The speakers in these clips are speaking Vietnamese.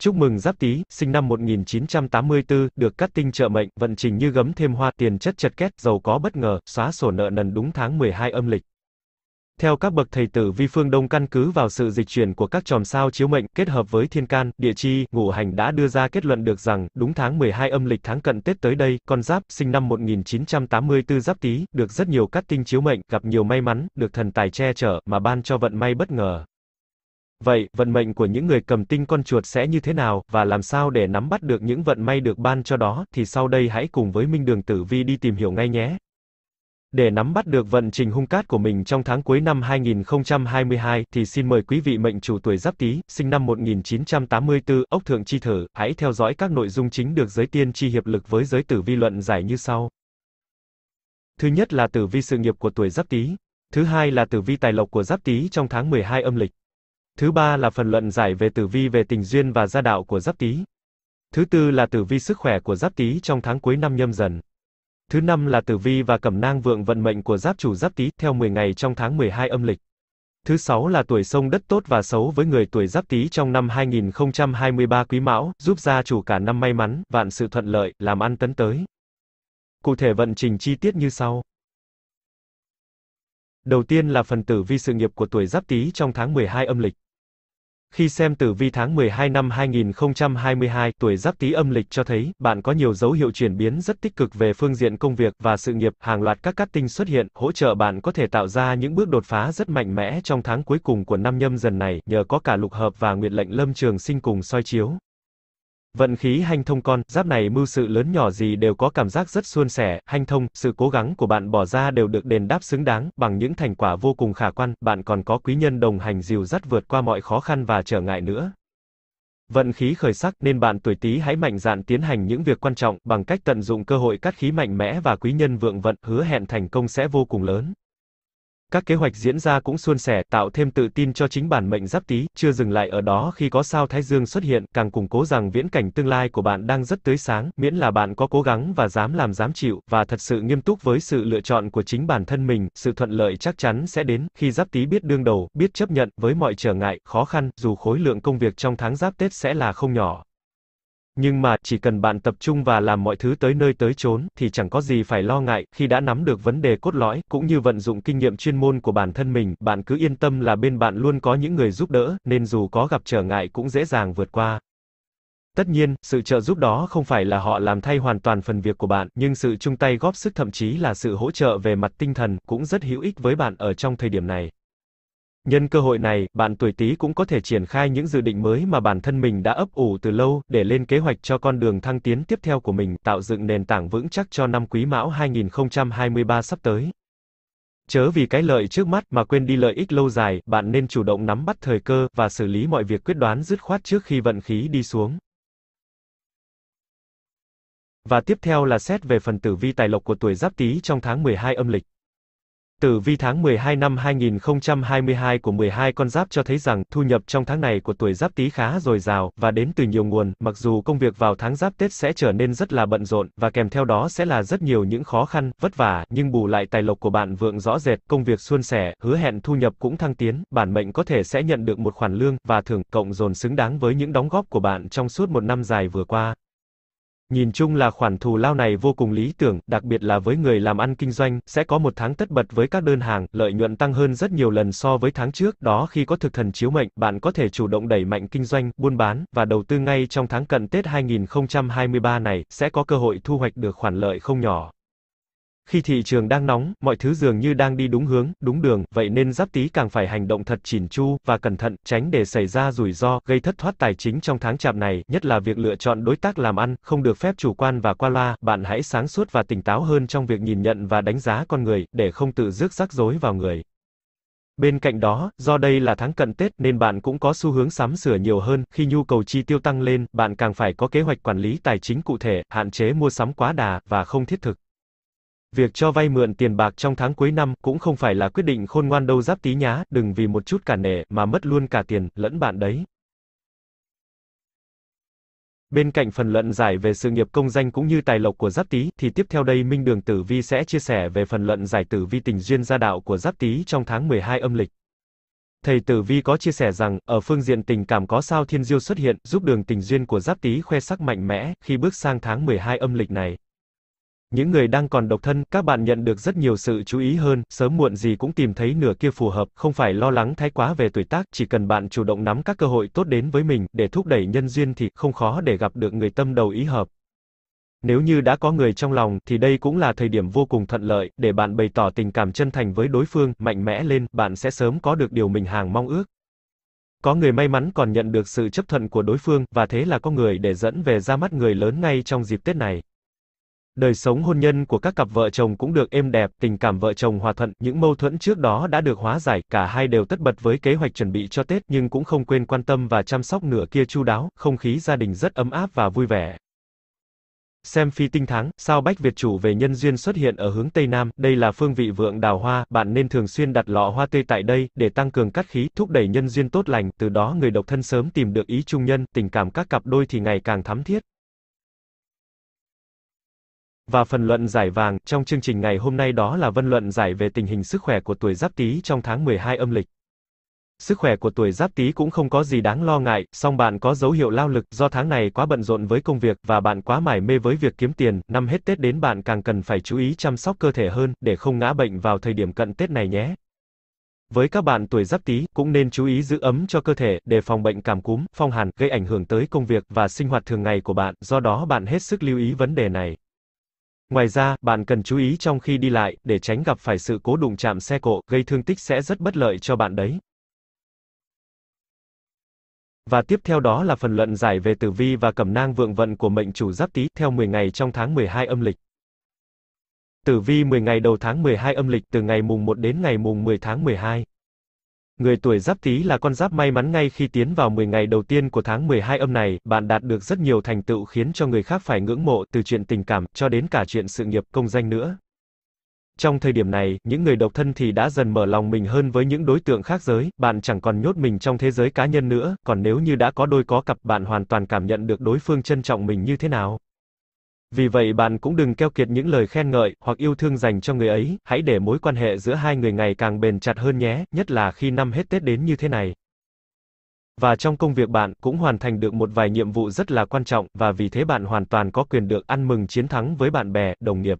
Chúc mừng Giáp Tý, sinh năm 1984, được cắt tinh trợ mệnh, vận trình như gấm thêm hoa, tiền chất chật két, giàu có bất ngờ, xóa sổ nợ nần đúng tháng 12 âm lịch. Theo các bậc thầy tử vi phương Đông căn cứ vào sự dịch chuyển của các chòm sao chiếu mệnh kết hợp với thiên can, địa chi, ngũ hành đã đưa ra kết luận được rằng, đúng tháng 12 âm lịch tháng cận Tết tới đây, con giáp sinh năm 1984 giáp tý, được rất nhiều cát tinh chiếu mệnh, gặp nhiều may mắn, được thần tài che chở mà ban cho vận may bất ngờ. Vậy, vận mệnh của những người cầm tinh con chuột sẽ như thế nào, và làm sao để nắm bắt được những vận may được ban cho đó, thì sau đây hãy cùng với Minh Đường Tử Vi đi tìm hiểu ngay nhé. Để nắm bắt được vận trình hung cát của mình trong tháng cuối năm 2022 thì xin mời quý vị mệnh chủ tuổi Giáp Tý, sinh năm 1984, ốc thượng chi thử, hãy theo dõi các nội dung chính được giới tiên chi hiệp lực với giới tử vi luận giải như sau. Thứ nhất là tử vi sự nghiệp của tuổi Giáp Tý, thứ hai là tử vi tài lộc của Giáp Tý trong tháng 12 âm lịch. Thứ ba là phần luận giải về tử vi về tình duyên và gia đạo của Giáp Tý. Thứ tư là tử vi sức khỏe của Giáp Tý trong tháng cuối năm nhâm dần. Thứ năm là tử vi và cẩm nang vượng vận mệnh của Giáp chủ Giáp Tý theo 10 ngày trong tháng 12 âm lịch. Thứ sáu là tuổi sông đất tốt và xấu với người tuổi Giáp Tý trong năm 2023 Quý Mão, giúp gia chủ cả năm may mắn, vạn sự thuận lợi, làm ăn tấn tới. Cụ thể vận trình chi tiết như sau. Đầu tiên là phần tử vi sự nghiệp của tuổi Giáp Tý trong tháng 12 âm lịch. Khi xem tử vi tháng 12 năm 2022, tuổi Giáp Tý âm lịch cho thấy, bạn có nhiều dấu hiệu chuyển biến rất tích cực về phương diện công việc và sự nghiệp, hàng loạt các cát tinh xuất hiện, hỗ trợ bạn có thể tạo ra những bước đột phá rất mạnh mẽ trong tháng cuối cùng của năm nhâm dần này, nhờ có cả lục hợp và nguyệt lệnh lâm trường sinh cùng soi chiếu. Vận khí hanh thông con, giáp này mưu sự lớn nhỏ gì đều có cảm giác rất suôn sẻ, hanh thông, sự cố gắng của bạn bỏ ra đều được đền đáp xứng đáng, bằng những thành quả vô cùng khả quan, bạn còn có quý nhân đồng hành dìu dắt vượt qua mọi khó khăn và trở ngại nữa. Vận khí khởi sắc nên bạn tuổi Tý hãy mạnh dạn tiến hành những việc quan trọng bằng cách tận dụng cơ hội cắt khí mạnh mẽ và quý nhân vượng vận, hứa hẹn thành công sẽ vô cùng lớn. Các kế hoạch diễn ra cũng suôn sẻ, tạo thêm tự tin cho chính bản mệnh giáp tý, chưa dừng lại ở đó khi có sao Thái Dương xuất hiện, càng củng cố rằng viễn cảnh tương lai của bạn đang rất tươi sáng, miễn là bạn có cố gắng và dám làm dám chịu, và thật sự nghiêm túc với sự lựa chọn của chính bản thân mình, sự thuận lợi chắc chắn sẽ đến, khi giáp tý biết đương đầu, biết chấp nhận, với mọi trở ngại, khó khăn, dù khối lượng công việc trong tháng giáp Tết sẽ là không nhỏ. Nhưng mà, chỉ cần bạn tập trung và làm mọi thứ tới nơi tới chốn, thì chẳng có gì phải lo ngại, khi đã nắm được vấn đề cốt lõi, cũng như vận dụng kinh nghiệm chuyên môn của bản thân mình, bạn cứ yên tâm là bên bạn luôn có những người giúp đỡ, nên dù có gặp trở ngại cũng dễ dàng vượt qua. Tất nhiên, sự trợ giúp đó không phải là họ làm thay hoàn toàn phần việc của bạn, nhưng sự chung tay góp sức thậm chí là sự hỗ trợ về mặt tinh thần cũng rất hữu ích với bạn ở trong thời điểm này. Nhân cơ hội này, bạn tuổi Tý cũng có thể triển khai những dự định mới mà bản thân mình đã ấp ủ từ lâu để lên kế hoạch cho con đường thăng tiến tiếp theo của mình, tạo dựng nền tảng vững chắc cho năm Quý Mão 2023 sắp tới. Chớ vì cái lợi trước mắt mà quên đi lợi ích lâu dài, bạn nên chủ động nắm bắt thời cơ và xử lý mọi việc quyết đoán dứt khoát trước khi vận khí đi xuống. Và tiếp theo là xét về phần tử vi tài lộc của tuổi Giáp Tý trong tháng 12 âm lịch. Tử vi tháng 12 năm 2022 của 12 con giáp cho thấy rằng, thu nhập trong tháng này của tuổi giáp tý khá dồi dào, và đến từ nhiều nguồn, mặc dù công việc vào tháng giáp Tết sẽ trở nên rất là bận rộn, và kèm theo đó sẽ là rất nhiều những khó khăn, vất vả, nhưng bù lại tài lộc của bạn vượng rõ rệt, công việc suôn sẻ, hứa hẹn thu nhập cũng thăng tiến, bản mệnh có thể sẽ nhận được một khoản lương, và thưởng, cộng dồn xứng đáng với những đóng góp của bạn trong suốt một năm dài vừa qua. Nhìn chung là khoản thù lao này vô cùng lý tưởng, đặc biệt là với người làm ăn kinh doanh, sẽ có một tháng tất bật với các đơn hàng, lợi nhuận tăng hơn rất nhiều lần so với tháng trước, đó khi có thực thần chiếu mệnh, bạn có thể chủ động đẩy mạnh kinh doanh, buôn bán, và đầu tư ngay trong tháng cận Tết 2023 này, sẽ có cơ hội thu hoạch được khoản lợi không nhỏ. Khi thị trường đang nóng, mọi thứ dường như đang đi đúng hướng, đúng đường, vậy nên Giáp Tý càng phải hành động thật chỉn chu và cẩn thận, tránh để xảy ra rủi ro, gây thất thoát tài chính trong tháng chạp này, nhất là việc lựa chọn đối tác làm ăn, không được phép chủ quan và qua loa, bạn hãy sáng suốt và tỉnh táo hơn trong việc nhìn nhận và đánh giá con người, để không tự rước rắc rối vào người. Bên cạnh đó, do đây là tháng cận Tết nên bạn cũng có xu hướng sắm sửa nhiều hơn, khi nhu cầu chi tiêu tăng lên, bạn càng phải có kế hoạch quản lý tài chính cụ thể, hạn chế mua sắm quá đà và không thiết thực. Việc cho vay mượn tiền bạc trong tháng cuối năm cũng không phải là quyết định khôn ngoan đâu giáp tí nhá, đừng vì một chút cả nể mà mất luôn cả tiền, lẫn bạn đấy. Bên cạnh phần luận giải về sự nghiệp công danh cũng như tài lộc của Giáp Tý, thì tiếp theo đây Minh Đường Tử Vi sẽ chia sẻ về phần luận giải Tử Vi tình duyên gia đạo của Giáp Tý trong tháng 12 âm lịch. Thầy Tử Vi có chia sẻ rằng, ở phương diện tình cảm có sao Thiên Diêu xuất hiện, giúp đường tình duyên của Giáp Tý khoe sắc mạnh mẽ khi bước sang tháng 12 âm lịch này. Những người đang còn độc thân, các bạn nhận được rất nhiều sự chú ý hơn, sớm muộn gì cũng tìm thấy nửa kia phù hợp, không phải lo lắng thái quá về tuổi tác, chỉ cần bạn chủ động nắm các cơ hội tốt đến với mình, để thúc đẩy nhân duyên thì không khó để gặp được người tâm đầu ý hợp. Nếu như đã có người trong lòng, thì đây cũng là thời điểm vô cùng thuận lợi, để bạn bày tỏ tình cảm chân thành với đối phương, mạnh mẽ lên, bạn sẽ sớm có được điều mình hàng mong ước. Có người may mắn còn nhận được sự chấp thuận của đối phương, và thế là có người để dẫn về ra mắt người lớn ngay trong dịp Tết này. Đời sống hôn nhân của các cặp vợ chồng cũng được êm đẹp, tình cảm vợ chồng hòa thuận, những mâu thuẫn trước đó đã được hóa giải, cả hai đều tất bật với kế hoạch chuẩn bị cho Tết nhưng cũng không quên quan tâm và chăm sóc nửa kia chu đáo, không khí gia đình rất ấm áp và vui vẻ. Xem phi tinh thắng sao Bách Việt chủ về nhân duyên xuất hiện ở hướng Tây Nam, đây là phương vị vượng đào hoa, bạn nên thường xuyên đặt lọ hoa tươi tại đây, để tăng cường cắt khí, thúc đẩy nhân duyên tốt lành, từ đó người độc thân sớm tìm được ý trung nhân, tình cảm các cặp đôi thì ngày càng thắm thiết. Và phần luận giải vàng trong chương trình ngày hôm nay đó là vân luận giải về tình hình sức khỏe của tuổi Giáp Tý trong tháng 12 âm lịch. Sức khỏe của tuổi Giáp Tý cũng không có gì đáng lo ngại, song bạn có dấu hiệu lao lực do tháng này quá bận rộn với công việc và bạn quá mải mê với việc kiếm tiền, năm hết Tết đến bạn càng cần phải chú ý chăm sóc cơ thể hơn để không ngã bệnh vào thời điểm cận Tết này nhé. Với các bạn tuổi Giáp Tý, cũng nên chú ý giữ ấm cho cơ thể, đề phòng bệnh cảm cúm, phong hàn gây ảnh hưởng tới công việc và sinh hoạt thường ngày của bạn, do đó bạn hết sức lưu ý vấn đề này. Ngoài ra, bạn cần chú ý trong khi đi lại, để tránh gặp phải sự cố đụng chạm xe cộ, gây thương tích sẽ rất bất lợi cho bạn đấy. Và tiếp theo đó là phần luận giải về tử vi và cẩm nang vượng vận của mệnh chủ giáp tý theo 10 ngày trong tháng 12 âm lịch. Tử vi 10 ngày đầu tháng 12 âm lịch từ ngày mùng 1 đến ngày mùng 10 tháng 12. Người tuổi Giáp Tý là con giáp may mắn ngay khi tiến vào 10 ngày đầu tiên của tháng 12 âm này, bạn đạt được rất nhiều thành tựu khiến cho người khác phải ngưỡng mộ, từ chuyện tình cảm cho đến cả chuyện sự nghiệp, công danh nữa. Trong thời điểm này, những người độc thân thì đã dần mở lòng mình hơn với những đối tượng khác giới, bạn chẳng còn nhốt mình trong thế giới cá nhân nữa, còn nếu như đã có đôi có cặp, bạn hoàn toàn cảm nhận được đối phương trân trọng mình như thế nào. Vì vậy bạn cũng đừng keo kiệt những lời khen ngợi hoặc yêu thương dành cho người ấy, hãy để mối quan hệ giữa hai người ngày càng bền chặt hơn nhé, nhất là khi năm hết Tết đến như thế này. Và trong công việc bạn cũng hoàn thành được một vài nhiệm vụ rất là quan trọng và vì thế bạn hoàn toàn có quyền được ăn mừng chiến thắng với bạn bè, đồng nghiệp.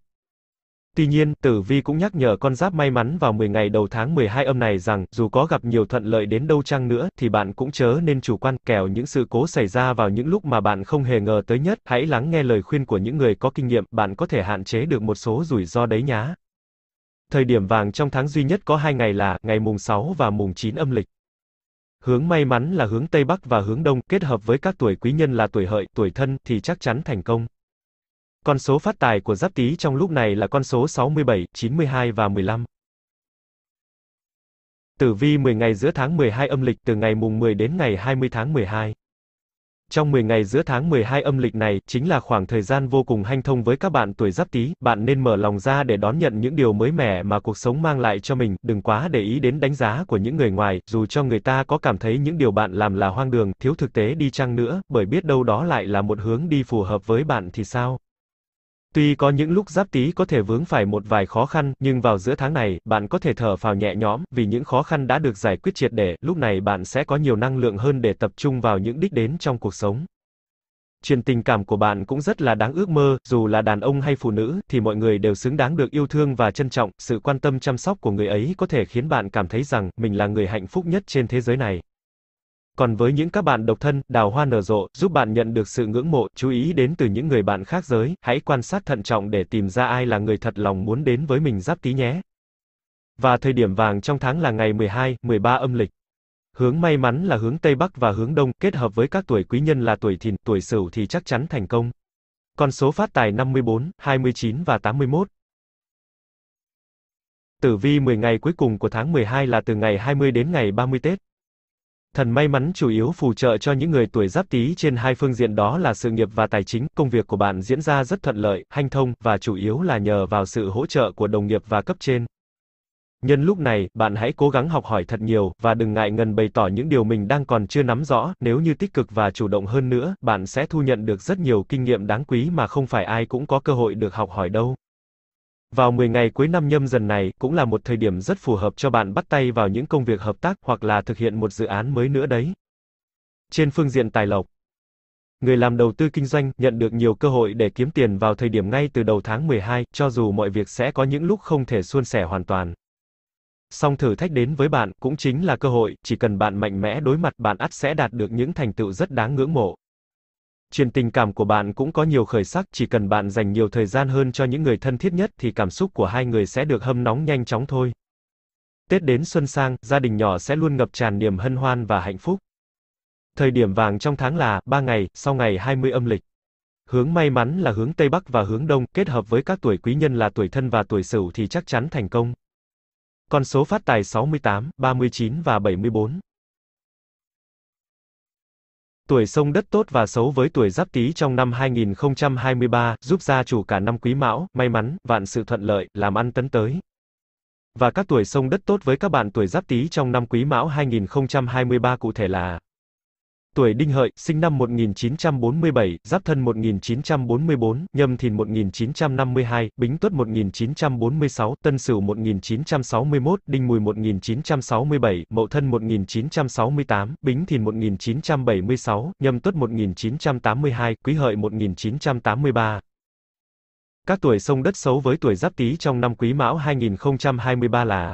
Tuy nhiên, Tử Vi cũng nhắc nhở con giáp may mắn vào 10 ngày đầu tháng 12 âm này rằng, dù có gặp nhiều thuận lợi đến đâu chăng nữa, thì bạn cũng chớ nên chủ quan, kẻo những sự cố xảy ra vào những lúc mà bạn không hề ngờ tới nhất. Hãy lắng nghe lời khuyên của những người có kinh nghiệm, bạn có thể hạn chế được một số rủi ro đấy nhá. Thời điểm vàng trong tháng duy nhất có hai ngày là, ngày mùng 6 và mùng 9 âm lịch. Hướng may mắn là hướng Tây Bắc và hướng Đông, kết hợp với các tuổi quý nhân là tuổi hợi, tuổi thân, thì chắc chắn thành công. Con số phát tài của Giáp Tý trong lúc này là con số 67, 92 và 15. Tử vi 10 ngày giữa tháng 12 âm lịch từ ngày mùng 10 đến ngày 20 tháng 12. Trong 10 ngày giữa tháng 12 âm lịch này, chính là khoảng thời gian vô cùng hanh thông với các bạn tuổi giáp tý, bạn nên mở lòng ra để đón nhận những điều mới mẻ mà cuộc sống mang lại cho mình, đừng quá để ý đến đánh giá của những người ngoài, dù cho người ta có cảm thấy những điều bạn làm là hoang đường, thiếu thực tế đi chăng nữa, bởi biết đâu đó lại là một hướng đi phù hợp với bạn thì sao. Tuy có những lúc giáp tý có thể vướng phải một vài khó khăn, nhưng vào giữa tháng này, bạn có thể thở phào nhẹ nhõm, vì những khó khăn đã được giải quyết triệt để, lúc này bạn sẽ có nhiều năng lượng hơn để tập trung vào những đích đến trong cuộc sống. Chuyện tình cảm của bạn cũng rất là đáng ước mơ, dù là đàn ông hay phụ nữ, thì mọi người đều xứng đáng được yêu thương và trân trọng, sự quan tâm chăm sóc của người ấy có thể khiến bạn cảm thấy rằng, mình là người hạnh phúc nhất trên thế giới này. Còn với những các bạn độc thân, đào hoa nở rộ, giúp bạn nhận được sự ngưỡng mộ, chú ý đến từ những người bạn khác giới, hãy quan sát thận trọng để tìm ra ai là người thật lòng muốn đến với mình giáp tí nhé. Và thời điểm vàng trong tháng là ngày 12, 13 âm lịch. Hướng may mắn là hướng Tây Bắc và hướng Đông, kết hợp với các tuổi quý nhân là tuổi thìn, tuổi sửu thì chắc chắn thành công. Con số phát tài 54, 29 và 81. Tử vi 10 ngày cuối cùng của tháng 12 là từ ngày 20 đến ngày 30 Tết. Thần may mắn chủ yếu phù trợ cho những người tuổi giáp tý trên hai phương diện đó là sự nghiệp và tài chính, công việc của bạn diễn ra rất thuận lợi, hanh thông, và chủ yếu là nhờ vào sự hỗ trợ của đồng nghiệp và cấp trên. Nhân lúc này, bạn hãy cố gắng học hỏi thật nhiều, và đừng ngại ngần bày tỏ những điều mình đang còn chưa nắm rõ, nếu như tích cực và chủ động hơn nữa, bạn sẽ thu nhận được rất nhiều kinh nghiệm đáng quý mà không phải ai cũng có cơ hội được học hỏi đâu. Vào 10 ngày cuối năm nhâm dần này cũng là một thời điểm rất phù hợp cho bạn bắt tay vào những công việc hợp tác hoặc là thực hiện một dự án mới nữa đấy. Trên phương diện tài lộc, người làm đầu tư kinh doanh nhận được nhiều cơ hội để kiếm tiền vào thời điểm ngay từ đầu tháng 12, cho dù mọi việc sẽ có những lúc không thể suôn sẻ hoàn toàn. Song thử thách đến với bạn cũng chính là cơ hội, chỉ cần bạn mạnh mẽ đối mặt, bạn ắt sẽ đạt được những thành tựu rất đáng ngưỡng mộ. Chuyện tình cảm của bạn cũng có nhiều khởi sắc, chỉ cần bạn dành nhiều thời gian hơn cho những người thân thiết nhất thì cảm xúc của hai người sẽ được hâm nóng nhanh chóng thôi. Tết đến xuân sang, gia đình nhỏ sẽ luôn ngập tràn niềm hân hoan và hạnh phúc. Thời điểm vàng trong tháng là 3 ngày sau ngày 20 âm lịch. Hướng may mắn là hướng Tây Bắc và hướng Đông, kết hợp với các tuổi quý nhân là tuổi thân và tuổi sửu thì chắc chắn thành công. Con số phát tài 68, 39 và 74. Tuổi sông đất tốt và xấu với tuổi giáp tý trong năm 2023, giúp gia chủ cả năm quý mão, may mắn, vạn sự thuận lợi, làm ăn tấn tới. Và các tuổi sông đất tốt với các bạn tuổi giáp tý trong năm quý mão 2023 cụ thể là tuổi Đinh Hợi, sinh năm 1947, Giáp Thân 1944, Nhâm Thìn 1952, Bính Tuất 1946, Tân Sửu 1961, Đinh Mùi 1967, Mậu Thân 1968, Bính Thìn 1976, Nhâm Tuất 1982, Quý Hợi 1983. Các tuổi sông đất xấu với tuổi Giáp Tý trong năm Quý Mão 2023 là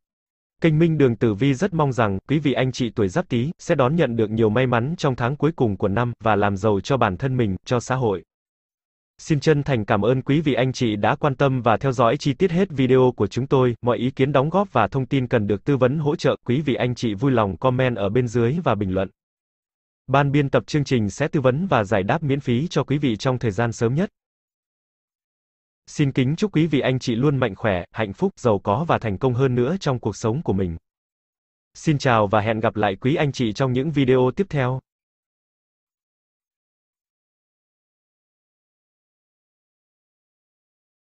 Kênh Minh Đường Tử Vi rất mong rằng, quý vị anh chị tuổi Giáp Tý, sẽ đón nhận được nhiều may mắn trong tháng cuối cùng của năm, và làm giàu cho bản thân mình, cho xã hội. Xin chân thành cảm ơn quý vị anh chị đã quan tâm và theo dõi chi tiết hết video của chúng tôi. Mọi ý kiến đóng góp và thông tin cần được tư vấn hỗ trợ, quý vị anh chị vui lòng comment ở bên dưới và bình luận. Ban biên tập chương trình sẽ tư vấn và giải đáp miễn phí cho quý vị trong thời gian sớm nhất. Xin kính chúc quý vị anh chị luôn mạnh khỏe, hạnh phúc, giàu có và thành công hơn nữa trong cuộc sống của mình. Xin chào và hẹn gặp lại quý anh chị trong những video tiếp theo.